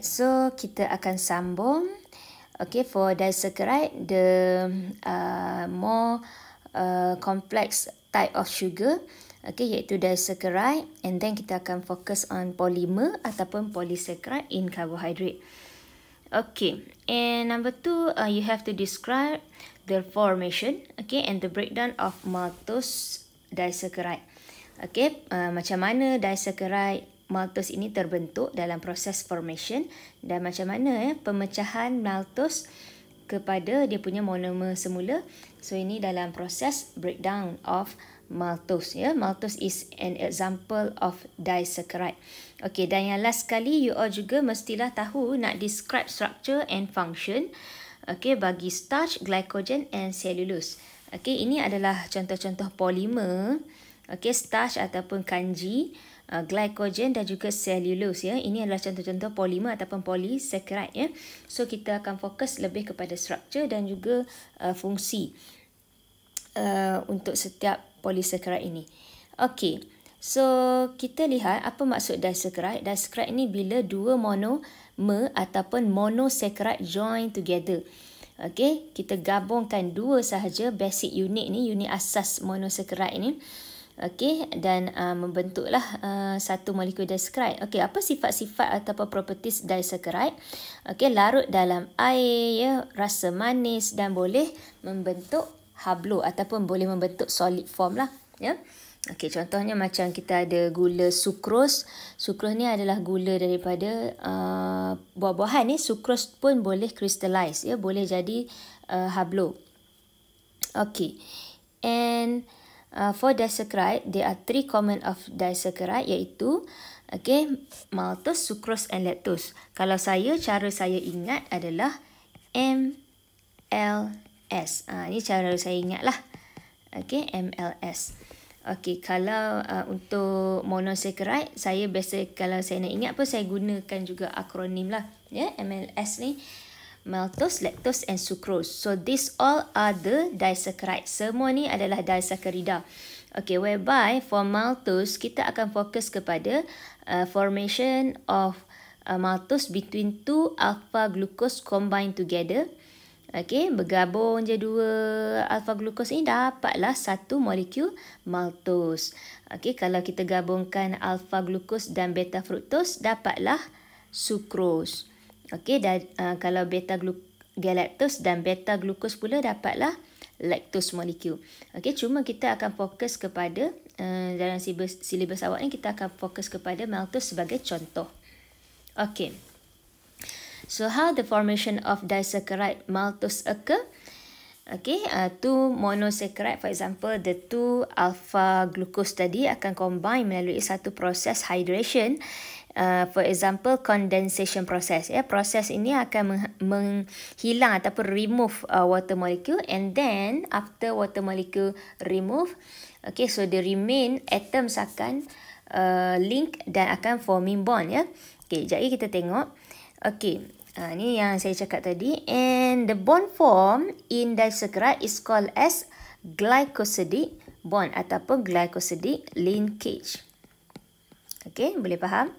Alright, so kita akan sambung. Okay, for disaccharide, the uh, more uh, complex type of sugar. Okay, iaitu disaccharide. And then kita akan fokus on polymer ataupun polysaccharide in carbohydrate. Okay, and number two, uh, you have to describe the formation. Okay, and the breakdown of maltose disaccharide. Okay, uh, macam mana disaccharide maltose ini terbentuk dalam proses formation dan macam mana eh pemecahan maltose kepada dia punya monomer semula. So ini dalam proses breakdown of maltose Yeah, Maltose is an example of disaccharide. Okay, dan yang last sekali you all juga mestilah tahu nak describe structure and function Okay, bagi starch, glycogen and cellulose. Okay, ini adalah contoh-contoh polimer Okay, starch ataupun kanji uh, glycogen dan juga cellulose ya. Ini adalah contoh-contoh polimer ataupun polysaccharide ya. So kita akan fokus lebih kepada struktur dan juga uh, fungsi uh, untuk setiap polysaccharide ini. Okey. So kita lihat apa maksud disaccharide? Disaccharide ni bila dua mono monomer ataupun monosaccharide join together. Okey, kita gabungkan dua sahaja basic unit ni, unit asas monosaccharide ni. Okay, dan uh, membentuklah uh, satu molekul disaccharide. Okay, apa sifat-sifat ataupun properties disaccharide? Okay, larut dalam air ya, rasa manis dan boleh membentuk hablo ataupun boleh membentuk solid form lah, ya. Okay, contohnya macam kita ada gula sukros. Sukros ni adalah gula daripada uh, buah-buahan ni, sukros pun boleh crystallize ya, boleh jadi uh, hablo. Okay, And uh, for disaccharide, there are three common of disaccharide iaitu okay, maltose, sucrose and lactose. Kalau saya, cara saya ingat adalah MLS. Uh, ah, ini cara saya ingat lah. Okay, MLS. Okay, kalau uh, untuk monosaccharide, saya biasa kalau saya nak ingat pun saya gunakan juga akronim lah. Ya, yeah, MLS ni. Uh, maltose, lactose and sucrose. So these all are the disaccharide. Semua ni adalah disaccharida. Okay, whereby for maltose, kita akan fokus kepada uh, formation of uh, maltose between two alpha glucose combined together. Okay, bergabung je dua alpha glucose ni dapatlah satu molekul maltose. Okay, kalau kita gabungkan alpha glucose dan beta fructose dapatlah sucrose. Okey, dan uh, kalau beta glucose galactose dan beta glucose pula dapatlah lactose molecule. Okey, cuma kita akan fokus kepada uh, dalam silibus, silibus awak ni kita akan fokus kepada maltose sebagai contoh. Okey. So how the formation of disaccharide maltose occur? Okey, uh, two monosaccharide for example the two alpha glucose tadi akan combine melalui satu proses hydration uh, for example condensation process ya yeah. proses ini akan meng- menghilang ataupun remove uh, water molecule and then after water molecule remove okay so the remain atoms akan uh, link dan akan forming bond ya yeah. okey jadi kita tengok Okay, Ha, ni yang saya cakap tadi and the bond form in disaccharide is called as glycosidic bond ataupun glycosidic linkage. Okay, boleh faham?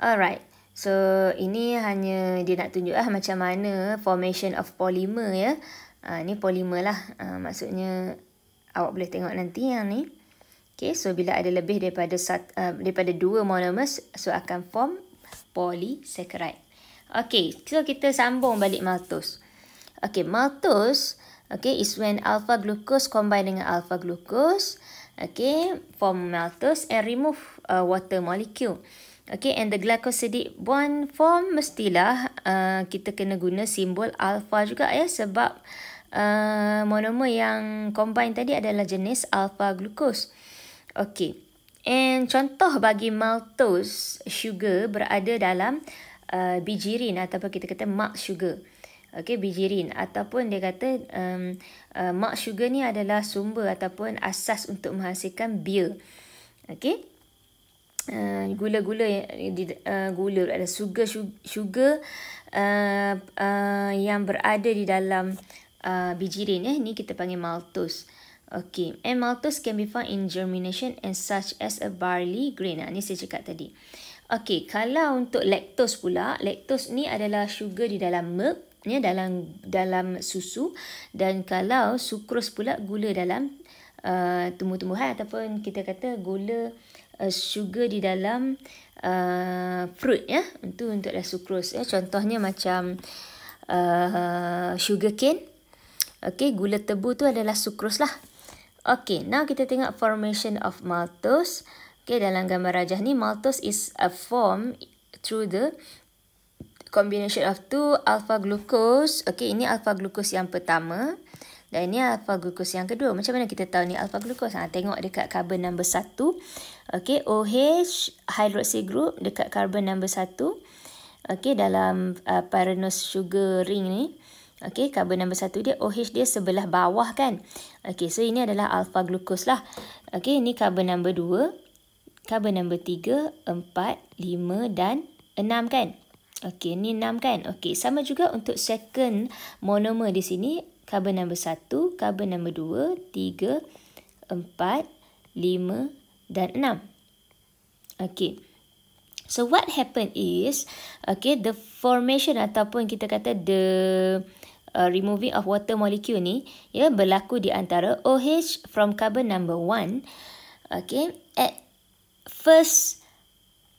Alright. So, ini hanya dia nak tunjuklah macam mana formation of polymer ya. Ha, ni polymer lah. Ha, maksudnya, awak boleh tengok nanti yang ni. Okay, so bila ada lebih daripada sat, uh, daripada dua monomers, so akan form polysaccharide. Okay, so kita sambung balik maltose. Okay, maltose okay, is when alpha glucose combine dengan alpha glucose. Okay, form maltose and remove uh, water molecule. Okay, and the glycosidic bond form mestilah uh, kita kena guna simbol alpha juga ya sebab uh, monomer yang combine tadi adalah jenis alpha glucose. Okay, and contoh bagi maltose sugar berada dalam uh, bijirin ataupun kita kata malt sugar. Okay, bijirin ataupun dia kata um, uh, malt sugar ni adalah sumber ataupun asas untuk menghasilkan beer. Okay. Eh, gula-gula uh, gula ada sugar sugar uh, uh, yang berada di dalam uh, bijirin eh ni kita panggil maltose. Okay, and maltose can be found in germination and such as a barley grain. Ini ah, saya cakap tadi. Okay, kalau untuk lactose pula, lactose ni adalah sugar di dalam milk, ya, dalam dalam susu. Dan kalau sukros pula, gula dalam uh, tumbuh-tumbuhan ataupun kita kata gula Uh, sugar di dalam uh, fruit ya untuk untuklah sucrose ya contohnya macam uh, sugar cane Okay, gula tebu tu adalah sucrose lah Okay, now kita tengok formation of maltose Okay, dalam gambar rajah ni maltose is a form through the combination of two alpha glucose Okay, ini alpha glucose yang pertama dan ini alpha glukos yang kedua. Macam mana kita tahu ni alpha glukos? Ha, tengok dekat carbon number 1. Okay, OH hydroxy group dekat carbon number 1. Okay, dalam uh, pyranose sugar ring ni. Okay, carbon number 1 dia OH dia sebelah bawah kan. Okay, so ini adalah alpha glukos lah. Okay, ini carbon number 2. Carbon number 3, 4, 5 dan 6 kan. Okey, ni 6 kan. Okey, sama juga untuk second monomer di sini carbon number 1, carbon number 2, 3, 4, 5 dan 6. Okay, So what happen is, okay, the formation ataupun kita kata the uh, removing of water molecule ni, ya yeah, berlaku di antara OH from carbon number 1, okay, at first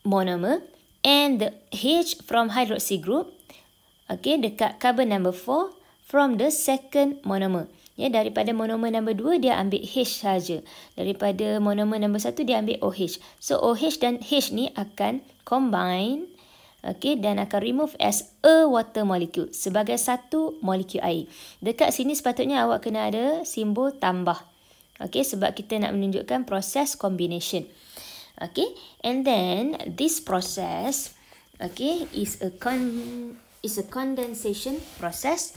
monomer and the H from hydroxy group, okay, dekat carbon number 4 from the second monomer. Ya, daripada monomer nombor 2 dia ambil H saja. Daripada monomer nombor 1 dia ambil OH. So OH dan H ni akan combine okay, dan akan remove as a water molecule sebagai satu molekul air. Dekat sini sepatutnya awak kena ada simbol tambah. okay, sebab kita nak menunjukkan proses combination. okay. and then this process okay, is a con is a condensation process.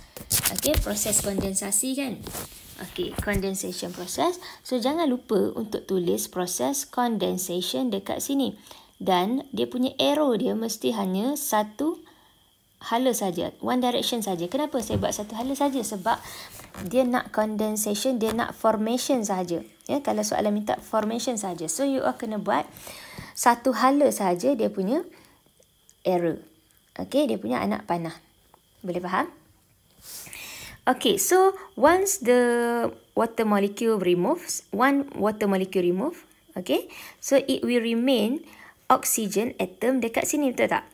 Okay, proses kondensasi kan? Okay, condensation process. So, jangan lupa untuk tulis proses condensation dekat sini. Dan dia punya arrow dia mesti hanya satu hala saja, One direction saja. Kenapa saya buat satu hala saja? Sebab dia nak condensation, dia nak formation saja. Ya, kalau soalan minta formation saja. So, you all kena buat satu hala saja dia punya error. Okay, dia punya anak panah. Boleh faham? Okay, so once the water molecule removes, one water molecule remove, okay, so it will remain oxygen atom dekat sini, betul tak?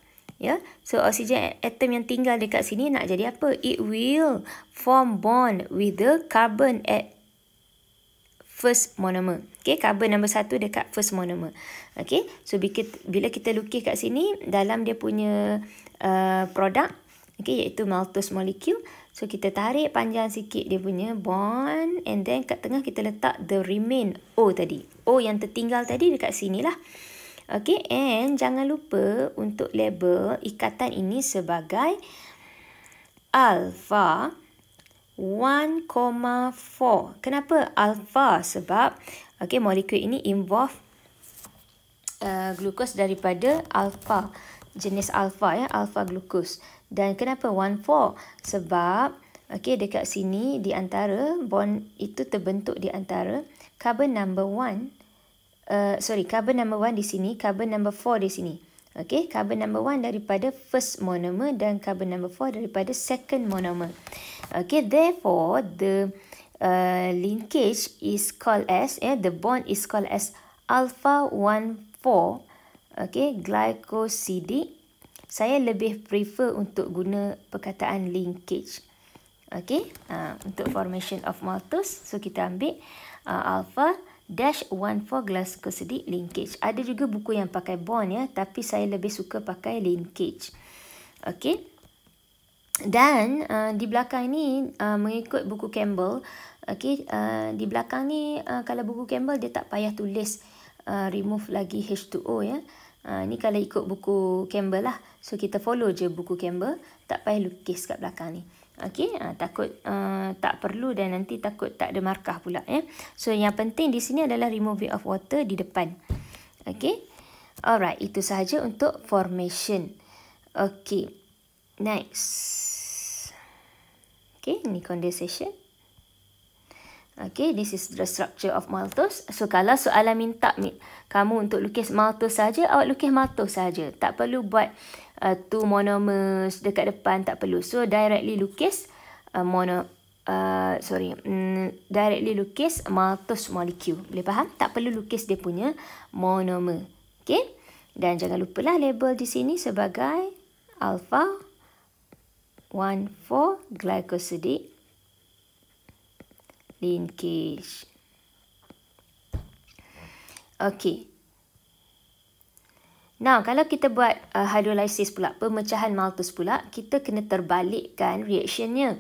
Yeah, so oxygen atom yang tinggal dekat sini nak jadi apa? It will form bond with the carbon atom first monomer. Okay, carbon nombor satu dekat first monomer. Okay, so bila kita lukis kat sini, dalam dia punya uh, produk, okay, iaitu maltose molecule. So, kita tarik panjang sikit dia punya bond and then kat tengah kita letak the remain O tadi. O yang tertinggal tadi dekat sini lah. Okay, and jangan lupa untuk label ikatan ini sebagai alpha. Alpha. 1.4. Kenapa alpha? Sebab okay, molekul ini involve uh, glukos daripada alpha. Jenis alpha ya, alpha glukos. Dan kenapa 1.4? Sebab okay, dekat sini di antara bond itu terbentuk di antara carbon number 1. Uh, sorry, carbon number 1 di sini, carbon number 4 di sini. Okay, carbon number 1 daripada first monomer dan carbon number 4 daripada second monomer. Okay, therefore the uh, linkage is called as yeah, the bond is called as alpha 14 okay glycosidic saya lebih prefer untuk guna perkataan linkage okay uh, untuk formation of maltose so kita ambil uh, alpha dash 14 glycosidic linkage ada juga buku yang pakai bond ya tapi saya lebih suka pakai linkage okay dan uh, di belakang ni uh, mengikut buku Campbell okay uh, eh, di belakang ni uh, kalau buku Campbell dia tak payah tulis uh, remove lagi H2O ya Uh, ni kalau ikut buku Campbell lah. So, kita follow je buku Campbell. Tak payah lukis kat belakang ni. Okay. Uh, takut uh, tak perlu dan nanti takut tak ada markah pula. Eh? So, yang penting di sini adalah remove of water di depan. Okay. Alright. Itu sahaja untuk formation. Okay. Next. Okay, ni condensation. Okay, this is the structure of maltose. So, kalau soalan minta ni, kamu untuk lukis maltose saja, awak lukis maltose saja. Tak perlu buat uh, two monomers dekat depan, tak perlu. So, directly lukis uh, mono, uh, sorry, mm, directly lukis maltose molecule. Boleh faham? Tak perlu lukis dia punya monomer. Okay, dan jangan lupalah label di sini sebagai alpha 1,4 glycosidic linkage. Okey. Now, kalau kita buat uh, hydrolysis pula, pemecahan maltose pula, kita kena terbalikkan reaksinya.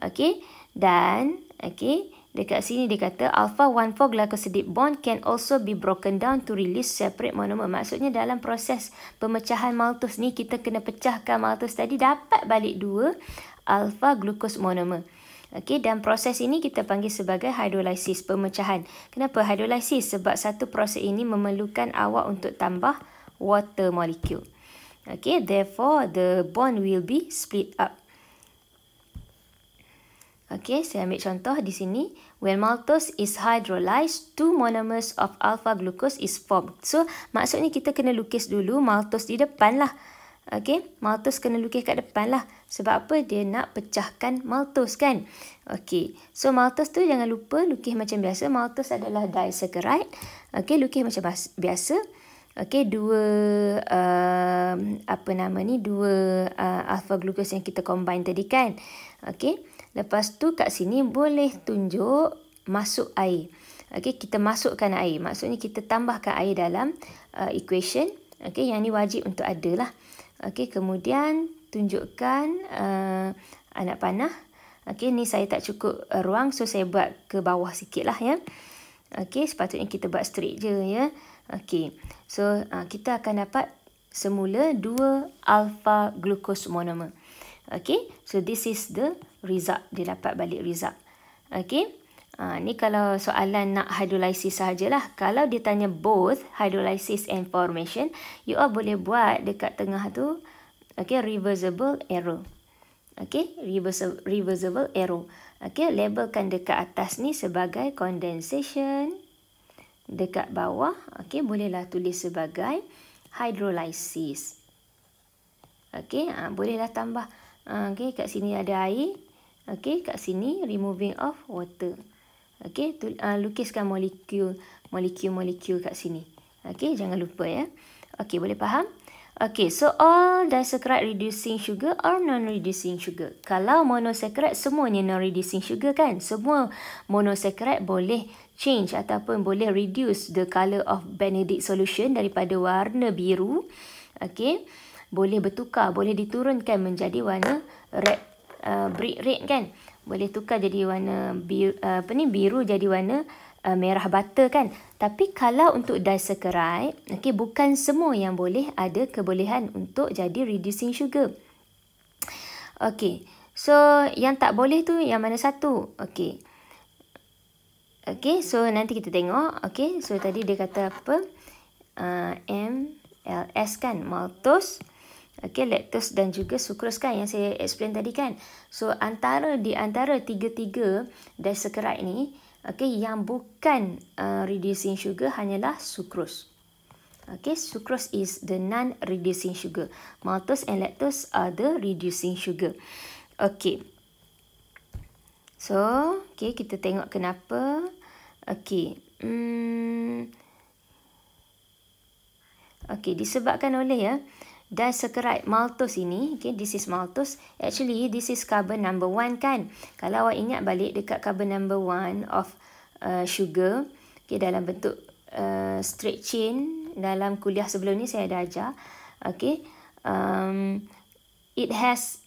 Okey. Dan, okey. Dekat sini dia kata alpha 1,4 glycosidic bond can also be broken down to release separate monomer. Maksudnya dalam proses pemecahan maltose ni kita kena pecahkan maltose tadi dapat balik dua alpha glucose monomer. Okey dan proses ini kita panggil sebagai hydrolysis pemecahan. Kenapa hydrolysis? Sebab satu proses ini memerlukan awak untuk tambah water molecule. Okey therefore the bond will be split up. Okay, saya ambil contoh di sini. When maltose is hydrolyzed, two monomers of alpha glucose is formed. So, maksudnya kita kena lukis dulu maltose di depan lah. Okay, maltose kena lukis kat depan lah. Sebab apa? Dia nak pecahkan maltose kan? Okay, so maltose tu jangan lupa lukis macam biasa. Maltose adalah disaccharide. Okay, lukis macam biasa. Okay, dua uh, apa nama ni? Dua uh, alpha glucose yang kita combine tadi kan? Okay. Lepas tu kat sini boleh tunjuk masuk air. Okey, kita masukkan air. Maksudnya kita tambahkan air dalam uh, equation. Okey, yang ni wajib untuk ada lah. Okey, kemudian tunjukkan uh, anak panah. Okey, ni saya tak cukup uh, ruang. So, saya buat ke bawah sikit lah ya. Okey, sepatutnya kita buat straight je ya. Okey, so uh, kita akan dapat semula 2 alpha glucose monomer. Okey, so this is the result dia dapat balik result okay? ha, ni kalau soalan nak hydrolysis sajalah kalau dia tanya both hydrolysis and formation you all boleh buat dekat tengah tu okay? reversible arrow, okay? reversible reversible error okey labelkan dekat atas ni sebagai condensation dekat bawah okay? bolehlah tulis sebagai hydrolysis okay? ha, bolehlah tambah okay? Ha, okey kat sini ada air Okey, kat sini removing of water. Okey, tu uh, lukiskan molekul molekul-molekul kat sini. Okey, jangan lupa ya. Okey, boleh faham? Okey, so all disaccharide reducing sugar or non-reducing sugar. Kalau monosaccharide semuanya non-reducing sugar kan? Semua monosaccharide boleh change ataupun boleh reduce the color of Benedict solution daripada warna biru. Okey, boleh bertukar, boleh diturunkan menjadi warna red uh, brick red kan boleh tukar jadi warna biru, uh, apa ni biru jadi warna uh, merah bata kan tapi kalau untuk dye sekerai okey bukan semua yang boleh ada kebolehan untuk jadi reducing sugar okey so yang tak boleh tu yang mana satu okey okey so nanti kita tengok okey so tadi dia kata apa uh, m ls kan maltose Okay, lactose dan juga sukrus kan yang saya explain tadi kan. So, antara di antara tiga-tiga dan sekerat ni, okay, yang bukan uh, reducing sugar hanyalah sukrus. Okay, sukrus is the non-reducing sugar. Maltose and lactose are the reducing sugar. Okay. So, okay, kita tengok kenapa. Okay. Hmm. Okay, disebabkan oleh ya. Uh, disaccharide maltose ini, okay, this is maltose. Actually, this is carbon number one kan? Kalau awak ingat balik dekat carbon number one of uh, sugar, okay, dalam bentuk uh, straight chain dalam kuliah sebelum ni saya ada ajar, okay, um, it has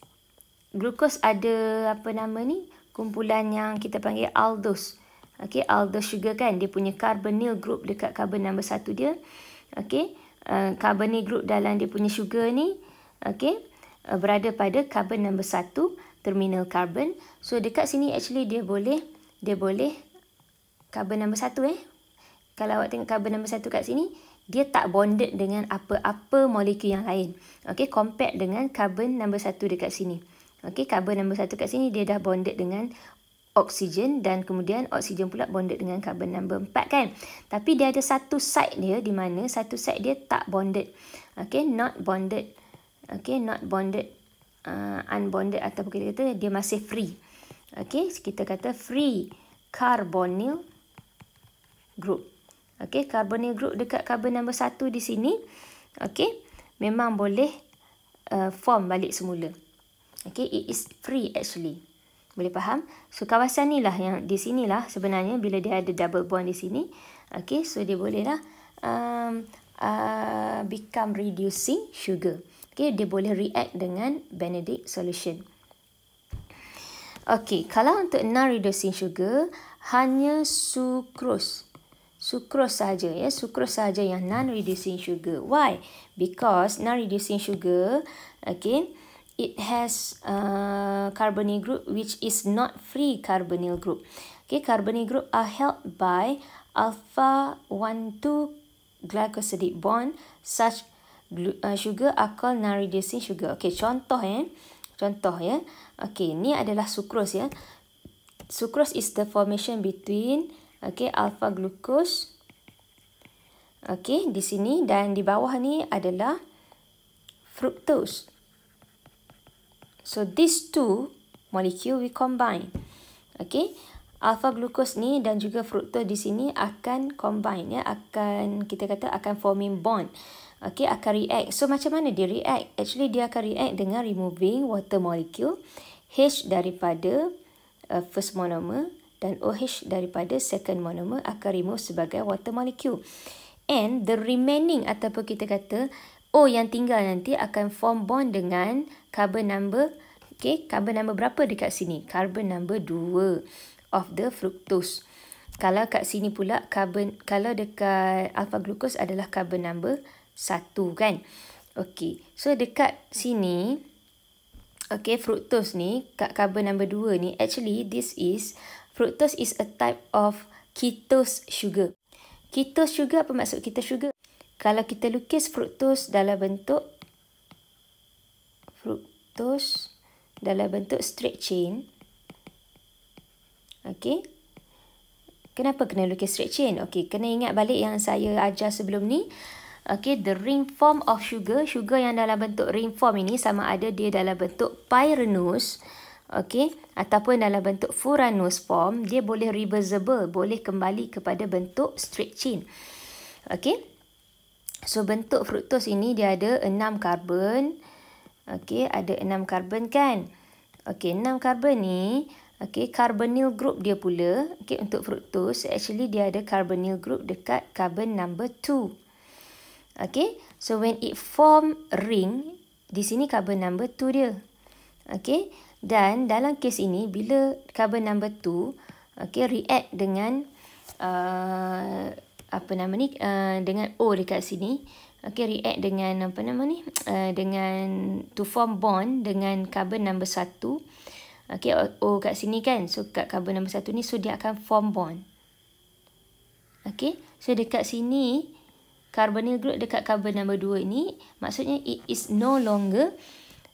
glucose ada apa nama ni? Kumpulan yang kita panggil aldose. Okay, aldose sugar kan? Dia punya carbonyl group dekat carbon number satu dia. Okay, Eh, carbonyl group dalam dia punya sugar ni okey uh, berada pada carbon number 1 terminal carbon so dekat sini actually dia boleh dia boleh carbon number 1 eh kalau awak tengok carbon number 1 kat sini dia tak bonded dengan apa-apa molekul yang lain okey compare dengan carbon number 1 dekat sini okey carbon number 1 kat sini dia dah bonded dengan oksigen dan kemudian oksigen pula bonded dengan carbon number 4 kan. Tapi dia ada satu side dia di mana satu side dia tak bonded. Okay, not bonded. Okay, not bonded. Uh, unbonded atau kita kata dia masih free. Okay, kita kata free carbonyl group. Okay, carbonyl group dekat carbon number 1 di sini. Okay, memang boleh uh, form balik semula. Okay, it is free actually. Boleh faham? So, kawasan ni lah yang di sini lah sebenarnya bila dia ada double bond di sini. Okay, so dia boleh lah um, uh, become reducing sugar. Okay, dia boleh react dengan Benedict solution. Okay, kalau untuk non-reducing sugar, hanya sucrose. Sucrose saja ya, sucrose saja yang non-reducing sugar. Why? Because non-reducing sugar, okay, it has a carbonyl group which is not free carbonyl group. Okay, carbonyl group are held by alpha one two glycosidic bond such uh, sugar are called non-reducing sugar. Okay, contoh eh. Contoh ya. Okay, ni adalah sucrose ya. Sucrose is the formation between okay, alpha glucose. Okay, di sini dan di bawah ni adalah fructose. So these two molecule we combine. Okay. Alpha glucose ni dan juga fructose di sini akan combine ya, akan kita kata akan forming bond. Okay, akan react. So macam mana dia react? Actually dia akan react dengan removing water molecule H daripada uh, first monomer dan OH daripada second monomer akan remove sebagai water molecule. And the remaining ataupun kita kata O oh, yang tinggal nanti akan form bond dengan carbon number. Okay, carbon number berapa dekat sini? Carbon number 2 of the fructose. Kalau kat sini pula, carbon, kalau dekat alpha glucose adalah carbon number 1 kan? Okay, so dekat sini, okay, fructose ni, kat carbon number 2 ni, actually this is, fructose is a type of ketose sugar. Ketose sugar apa maksud ketose sugar? kalau kita lukis fruktus dalam bentuk fruktus dalam bentuk straight chain okey kenapa kena lukis straight chain okey kena ingat balik yang saya ajar sebelum ni okey the ring form of sugar sugar yang dalam bentuk ring form ini sama ada dia dalam bentuk pyranose okey ataupun dalam bentuk furanose form dia boleh reversible boleh kembali kepada bentuk straight chain okey So bentuk fruktos ini dia ada 6 karbon. Okey, ada 6 karbon kan? Okey, 6 karbon ni, okey, carbonyl group dia pula. Okey, untuk fruktos actually dia ada carbonyl group dekat carbon number 2. Okey, so when it form ring, di sini carbon number 2 dia. Okey, dan dalam kes ini bila carbon number 2 okey react dengan uh, apa nama ni uh, dengan O oh, dekat sini okay react dengan apa nama ni uh, dengan to form bond dengan carbon number 1 okay O oh, oh, kat sini kan so kat carbon number 1 ni so dia akan form bond okay so dekat sini carbonyl group dekat carbon number 2 ni maksudnya it is no longer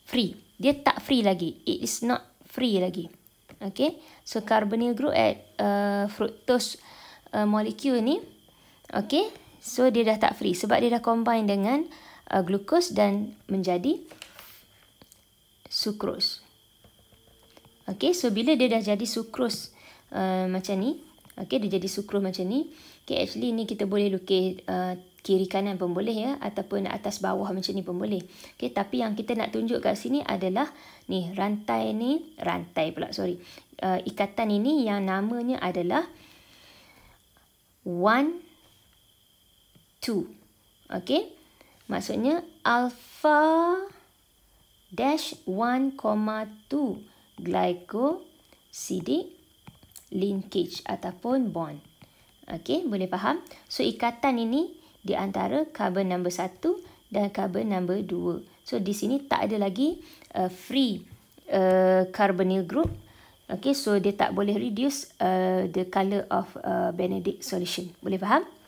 free dia tak free lagi it is not free lagi okay so carbonyl group at uh, fructose uh, molecule ni Okay. So, dia dah tak free. Sebab dia dah combine dengan uh, glukos dan menjadi sukros. Okay. So, bila dia dah jadi sukros uh, macam ni. Okay. Dia jadi sukros macam ni. Okay. Actually, ni kita boleh lukis uh, kiri kanan pun boleh ya. Ataupun atas bawah macam ni pun boleh. Okay. Tapi yang kita nak tunjuk kat sini adalah ni. Rantai ni. Rantai pula. Sorry. Uh, ikatan ini yang namanya adalah one 2. okay. Maksudnya alpha dash 1.2 glycosidic linkage ataupun bond. okay. boleh faham? So ikatan ini di antara carbon number 1 dan carbon number 2. So di sini tak ada lagi uh, free uh, carbonyl group. okay. so dia tak boleh reduce uh, the colour of uh, Benedict solution. Boleh faham?